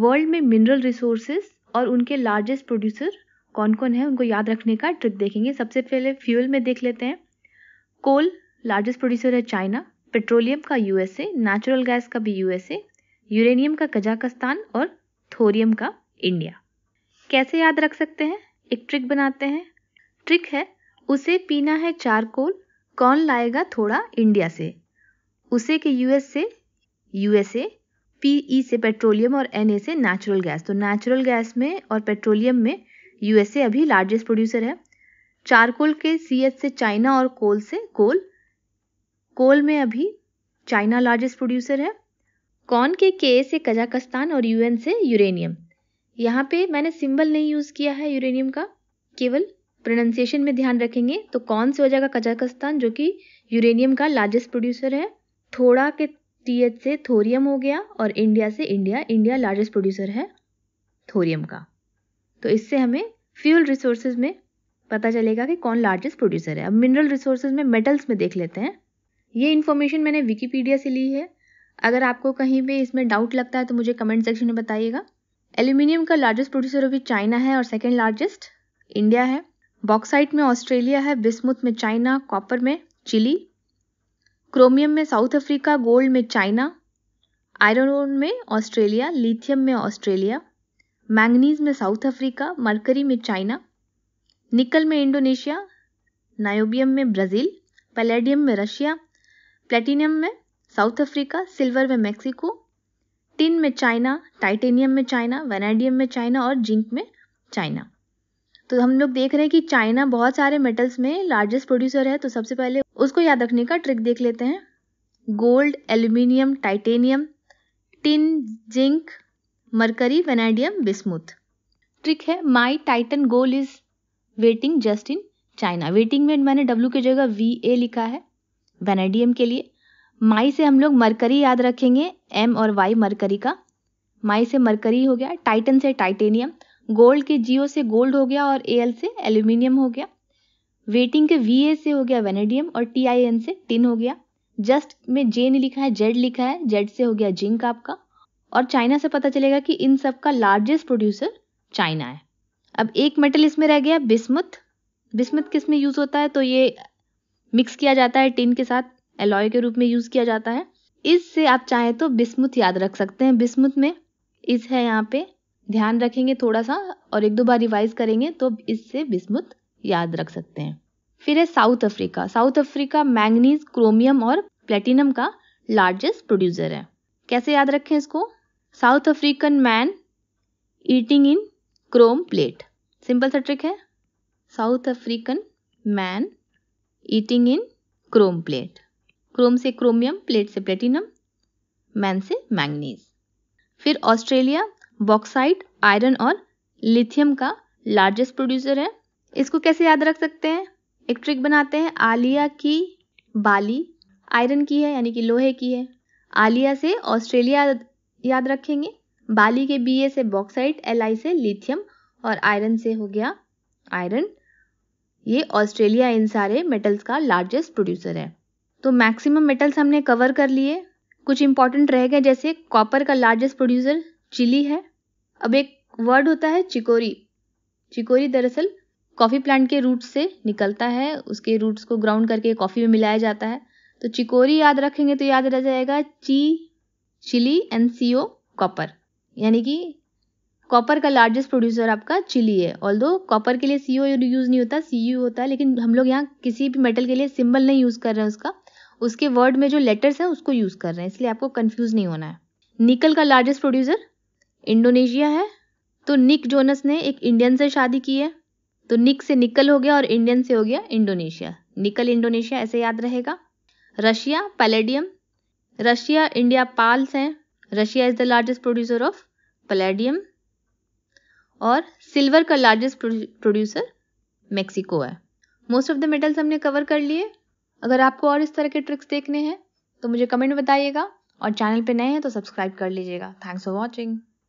world में mineral resources और उनके लार्जेस्ट प्रोड्यूसर कौन कौन है उनको याद रखने का ट्रिक देखेंगे सबसे पहले फ्यूल में देख लेते हैं कोल लार्जेस्ट प्रोड्यूसर है चाइना पेट्रोलियम का यूएसए नेचुरल गैस का भी यूएसए यूरेनियम का कजाकिस्तान और थोरियम का इंडिया कैसे याद रख सकते हैं एक ट्रिक बनाते हैं ट्रिक है उसे पीना है चार कोल कौन लाएगा थोड़ा इंडिया से उसे के यूएस से यूएसए पी ई e से पेट्रोलियम और एन ए से नेचुरल गैस तो नेचुरल गैस में और पेट्रोलियम में यूएसए अभी लार्जेस्ट प्रोड्यूसर है चारकोल के सी एच से चाइना और कोल से कोल कोल में अभी चाइना लार्जेस्ट प्रोड्यूसर है कॉन के के से कजाकस्तान और यूएन से यूरेनियम यहाँ पे मैंने सिंबल नहीं यूज़ किया है यूरेनियम का केवल प्रोनाउंसिएशन में ध्यान रखेंगे तो कौन से हो जाएगा कजाकस्तान जो कि यूरेनियम का लार्जेस्ट प्रोड्यूसर है थोड़ा के टीएच से थोरियम हो गया और इंडिया से इंडिया इंडिया लार्जेस्ट प्रोड्यूसर है थोरियम का तो इससे हमें फ्यूल रिसोर्सेज में पता चलेगा कि कौन लार्जेस्ट प्रोड्यूसर है अब मिनरल रिसोर्सेज में मेटल्स में देख लेते हैं ये इन्फॉर्मेशन मैंने विकीपीडिया से ली है अगर आपको कहीं भी इसमें डाउट लगता है तो मुझे कमेंट सेक्शन में बताइएगा एल्यूमिनियम का लार्जेस्ट प्रोड्यूसर अभी चाइना है और सेकेंड लार्जेस्ट इंडिया है बॉक्साइट में ऑस्ट्रेलिया है बिस्मुथ में चाइना कॉपर में चिली क्रोमियम में साउथ अफ्रीका गोल्ड में चाइना आयरन ओन में ऑस्ट्रेलिया लिथियम में ऑस्ट्रेलिया मैंगनीज में साउथ अफ्रीका मरकरी में चाइना निकल में इंडोनेशिया नायोबियम में ब्राज़ील पैलेडियम में रशिया प्लेटिनियम में साउथ अफ्रीका सिल्वर में मैक्सिको टिन में चाइना टाइटेनियम में चाइना वेनाडियम में चाइना और जिंक में चाइना तो हम लोग देख रहे हैं कि चाइना बहुत सारे मेटल्स में लार्जेस्ट प्रोड्यूसर है तो सबसे पहले उसको याद रखने का ट्रिक देख लेते हैं gold aluminium titanium tin zinc mercury vanadium bismuth trick है my titan goal is waiting just in China waiting में मैंने डब्ल्यू की जगह वी ए लिखा है वेनाडियम के लिए माई से हम लोग मरकरी याद रखेंगे एम और वाई मरकरी का माई से मरकरी हो गया टाइटन से टाइटेनियम गोल्ड के जियो से गोल्ड हो गया और एल से एल्यूमिनियम हो गया वेटिंग के वी से हो गया वेनेडियम और टी आई एन से टिन हो गया जस्ट में जे नहीं लिखा है जेड लिखा है जेड से हो गया जिंक आपका और चाइना से पता चलेगा कि इन सब का लार्जेस्ट प्रोड्यूसर चाइना है अब एक मेटल इसमें रह गया बिस्मत बिस्मत किस में यूज़ होता है तो ये मिक्स किया जाता है टिन के साथ एलॉय के रूप में यूज़ किया जाता है इससे आप चाहें तो बिस्मुत याद रख सकते हैं बिस्मुत में इस है यहाँ पे ध्यान रखेंगे थोड़ा सा और एक दो बार रिवाइज करेंगे तो इससे बिस्मुत याद रख सकते हैं फिर है South Africa South Africa manganese chromium और प्लेटिनम का लार्जेस्ट प्रोड्यूसर है कैसे याद रखें इसको South African man eating in chrome plate simple सा ट्रिक है South African man eating in chrome plate chrome से क्रोमियम प्लेट से प्लेटिनम मैन से मैंगनीज फिर ऑस्ट्रेलिया बॉक्साइट आयरन और लिथियम का लार्जेस्ट प्रोड्यूसर है इसको कैसे याद रख सकते हैं एक ट्रिक बनाते हैं आलिया की बाली आयरन की है यानी कि लोहे की है आलिया से ऑस्ट्रेलिया याद रखेंगे बाली के बी ए से बॉक्साइट एल आई से लिथियम और आयरन से हो गया आयरन ये ऑस्ट्रेलिया इन सारे मेटल्स का लार्जेस्ट प्रोड्यूसर है तो मैक्सिमम मेटल्स हमने कवर कर लिए कुछ इंपॉर्टेंट रह गए जैसे कॉपर का लार्जेस्ट प्रोड्यूसर चिली है अब एक वर्ड होता है चिकोरी चिकोरी दरअसल कॉफ़ी प्लांट के रूट से निकलता है उसके रूट्स को ग्राउंड करके कॉफ़ी में मिलाया जाता है तो चिकोरी याद रखेंगे तो याद रह जाएगा ची Chile and C O copper यानी कि कॉपर का लार्जेस्ट प्रोड्यूसर आपका चिली है ऑल दो कॉपर के लिए सी ओ यूज़ नहीं होता सी यू होता है लेकिन हम लोग यहाँ किसी भी मेटल के लिए सिंबल नहीं यूज़ कर रहे हैं उसका उसके वर्ड में जो लेटर्स हैं उसको यूज़ कर रहे हैं इसलिए आपको कन्फ्यूज़ नहीं होना है निकल का लार्जेस्ट प्रोड्यूसर इंडोनेशिया है तो निक जोनस ने एक इंडियन से शादी की है तो निक से निकल हो गया और इंडियन से हो गया इंडोनेशिया निकल इंडोनेशिया ऐसे याद रहेगा Russia palladium Russia India pals हैं Russia is the largest producer of palladium और सिल्वर का लार्जेस्ट प्रोड्यूसर मेक्सिको है मोस्ट ऑफ द मेटल्स हमने कवर कर लिए अगर आपको और इस तरह के ट्रिक्स देखने हैं तो मुझे कमेंट बताइएगा और चैनल पे नए हैं तो सब्सक्राइब कर लीजिएगा थैंक्स फॉर वॉचिंग